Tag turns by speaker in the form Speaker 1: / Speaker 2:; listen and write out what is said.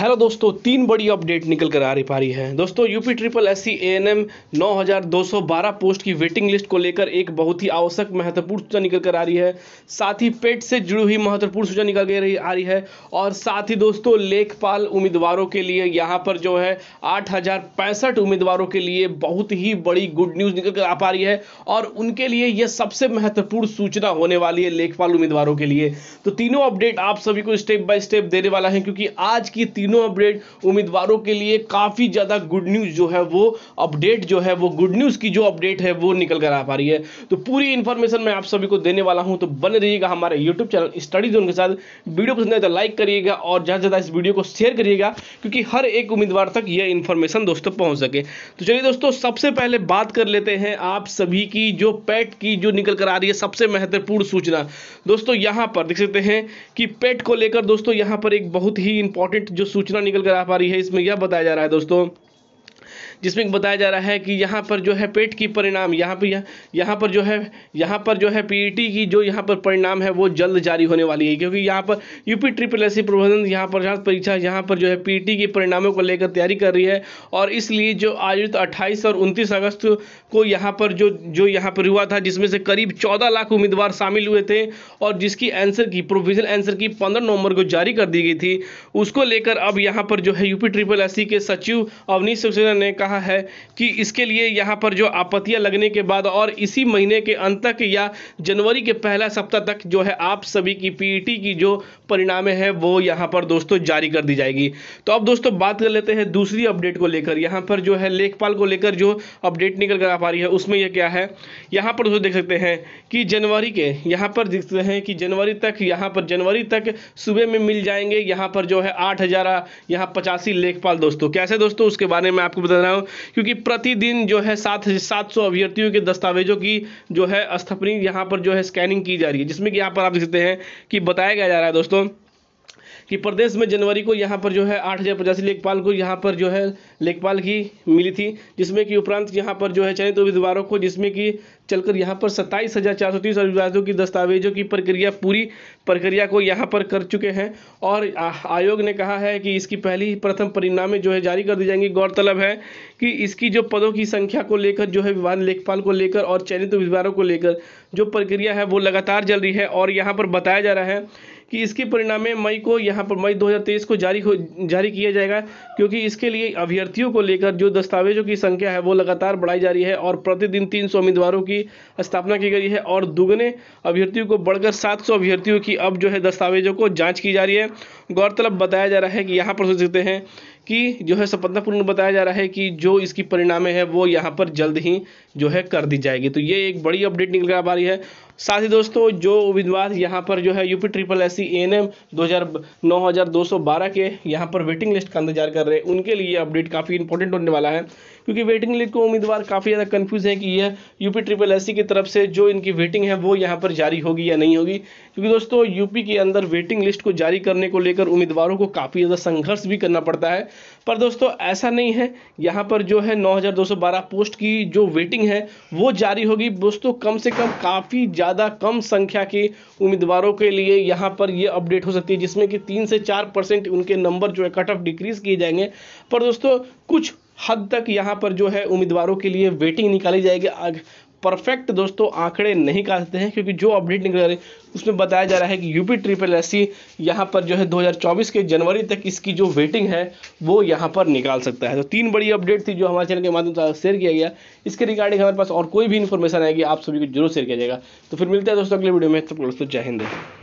Speaker 1: hello दोस्तों तीन बड़ी अपडेट निकल कर आ रही पा रही है दोस्तों UP triple S C A N M नौ हज़ार दो सौ बारह पोस्ट की वेटिंग लिस्ट को लेकर एक बहुत ही आवश्यक महत्वपूर्ण सूचना निकल कर आ रही है साथ ही पेट से जुड़ी हुई महत्वपूर्ण सूचना निकल कर आ रही है और साथ ही दोस्तों लेखपाल उम्मीदवारों के लिए यहाँ पर जो है आठ हज़ार पैंसठ उम्मीदवारों के लिए बहुत ही बड़ी गुड न्यूज़ निकल कर आ पा रही है और उनके लिए यह सबसे महत्वपूर्ण सूचना होने वाली है लेखपाल उम्मीदवारों के लिए तो तीनों अपडेट आप सभी को स्टेप बाय स्टेप देने वाला है क्योंकि आज की तीन तीनों अपडेट उम्मीदवारों के लिए काफ़ी ज़्यादा गुड न्यूज़ जो है वो अपडेट जो है वो गुड न्यूज़ की जो अपडेट है वो निकल कर आ पा रही है तो पूरी इंफॉर्मेशन मैं आप सभी को देने वाला हूं तो बने रहिएगा हमारे यूट्यूब चैनल स्टडी जोन के साथ वीडियो पसंद आए तो लाइक करिएगा और ज़्यादा ज़्यादा इस वीडियो को शेयर करिएगा क्योंकि हर एक उम्मीदवार तक यह इंफॉर्मेशन दोस्तों पहुंच सके तो चलिए दोस्तों सबसे पहले बात कर लेते हैं आप सभी की जो पेट की जो निकल कर आ रही है सबसे महत्वपूर्ण सूचना दोस्तों यहां पर देख सकते हैं कि पेट को लेकर दोस्तों यहां पर एक बहुत ही इंपॉर्टेंट जो सूचना निकल कर आ पा रही है इसमें यह बताया जा रहा है दोस्तों जिसमें बताया जा रहा है कि यहाँ पर जो है पेट की परिणाम यहाँ पर यहाँ पर जो है यहाँ पर जो है पी की जो यहाँ पर परिणाम है वो जल्द जारी होने वाली है क्योंकि यहाँ पर यूपी ट्रिपल एस सी प्रबंधन यहाँ पर परीक्षा यहाँ पर जो है पी के परिणामों को लेकर तैयारी कर रही है और इसलिए जो आयोजित अट्ठाईस और उनतीस अगस्त को यहाँ पर जो जो यहाँ पर हुआ था जिसमें से करीब चौदह लाख उम्मीदवार शामिल हुए थे और जिसकी आंसर की प्रोविजनल आंसर की पंद्रह नवंबर को जारी कर दी गई थी उसको लेकर अब यहाँ पर जो है यूपी ट्रिपल एस के सचिव अवनीश सक्सेना ने कहा रहा है कि इसके लिए यहाँ पर जो आपत्तियाँ लगने के बाद और इसी महीने के अंत तक या जनवरी के पहला सप्ताह तक जो है आप सभी की पीईटी e की जो परिणामें हैं वो यहाँ पर दोस्तों जारी कर दी जाएगी तो अब दोस्तों बात कर लेते हैं दूसरी अपडेट को लेकर यहाँ पर जो है लेखपाल को लेकर जो अपडेट निकल कर आ पा रही है उसमें यह क्या है यहाँ पर दोस्तों देख सकते हैं कि जनवरी के यहाँ पर देख सकते हैं कि जनवरी तक यहाँ पर जनवरी तक सुबह में मिल जाएंगे यहाँ पर जो है आठ हज़ार यहाँ पचासी लेखपाल दोस्तों कैसे दोस्तों उसके बारे में आपको बता रहा हूँ क्योंकि प्रतिदिन जो है सात सात सौ अभ्यर्थियों के दस्तावेजों की जो है स्थापनी यहाँ पर जो है स्कैनिंग की जा रही है जिसमें कि यहाँ पर आप देख सकते हैं कि बताया गया जा रहा है दोस्तों कि प्रदेश में जनवरी को यहाँ पर जो है आठ हज़ार पचासी लेखपाल को यहाँ पर जो है लेखपाल की मिली थी जिसमें कि उपरांत यहाँ पर जो है चयनित उम्मीदवारों को जिसमें कि चलकर यहाँ पर सत्ताईस हज़ार चार सौ तीस अभिभाषकों की दस्तावेजों की प्रक्रिया पूरी प्रक्रिया को यहाँ पर कर चुके हैं और आयोग ने कहा है कि इसकी पहली प्रथम परिणाम जो है जारी कर दी जाएंगी गौरतलब है कि इसकी जो पदों की संख्या को लेकर जो है विवाद लेखपाल को लेकर और चयनित उम्मीदवारों को लेकर जो प्रक्रिया है वो लगातार चल रही है और यहाँ पर बताया जा रहा है कि इसकी परिणाम मई को यहाँ पर मई 2023 को जारी हो जारी किया जाएगा क्योंकि इसके लिए अभ्यर्थियों को लेकर जो दस्तावेजों की संख्या है वो लगातार बढ़ाई जा रही है और प्रतिदिन 300 उम्मीदवारों की स्थापना की गई है और दुगने अभ्यर्थियों को बढ़कर 700 अभ्यर्थियों की अब जो है दस्तावेजों को जाँच की जा रही है गौरतलब बताया जा रहा है कि यहाँ पर सोच सकते हैं कि जो है सफलतापूर्ण बताया जा रहा है कि जो इसकी परिणामें है वो यहाँ पर जल्द ही जो है कर दी जाएगी तो ये एक बड़ी अपडेट निकल आ रही है साथ ही दोस्तों जो उम्मीदवार यहाँ पर जो है UP triple S C N M दो हज़ार नौ हज़ार दो सौ बारह के यहाँ पर वेटिंग लिस्ट का इंतजार कर रहे हैं उनके लिए अपडेट काफ़ी इंपॉर्टेंट होने वाला है क्योंकि वेटिंग लिस्ट को उम्मीदवार काफ़ी ज़्यादा कन्फ्यूज़ है कि यह यूपी ट्रिपल एस सी की तरफ से जो इनकी वेटिंग है वो यहाँ पर जारी होगी या नहीं होगी क्योंकि दोस्तों यूपी के अंदर वेटिंग लिस्ट को जारी करने को लेकर उम्मीदवारों को काफ़ी ज़्यादा संघर्ष भी करना पड़ता है पर दोस्तों ऐसा नहीं है यहाँ पर जो है 9212 पोस्ट की जो वेटिंग है वो जारी होगी दोस्तों कम से कम काफ़ी ज़्यादा कम संख्या के उम्मीदवारों के लिए यहाँ पर ये अपडेट हो सकती है जिसमें कि तीन से चार परसेंट उनके नंबर जो है कट ऑफ डिक्रीज किए जाएंगे पर दोस्तों कुछ हद तक यहाँ पर जो है उम्मीदवारों के लिए वेटिंग निकाली जाएगी परफेक्ट दोस्तों आंकड़े नहीं सकते हैं क्योंकि जो अपडेट निकल रहे उसमें बताया जा रहा है कि यूपी ट्रिपल एस सी यहाँ पर जो है 2024 के जनवरी तक इसकी जो वेटिंग है वो यहाँ पर निकाल सकता है तो तीन बड़ी अपडेट थी जो हमारे चैनल के माध्यम से शेयर किया गया इसके रिगार्डिंग हमारे पास और कोई भी इन्फॉर्मेशन आएगी आप सभी को जरूर शेयर किया जाएगा तो फिर मिलते हैं दोस्तों अगले वीडियो में तो दोस्तों जय हिंद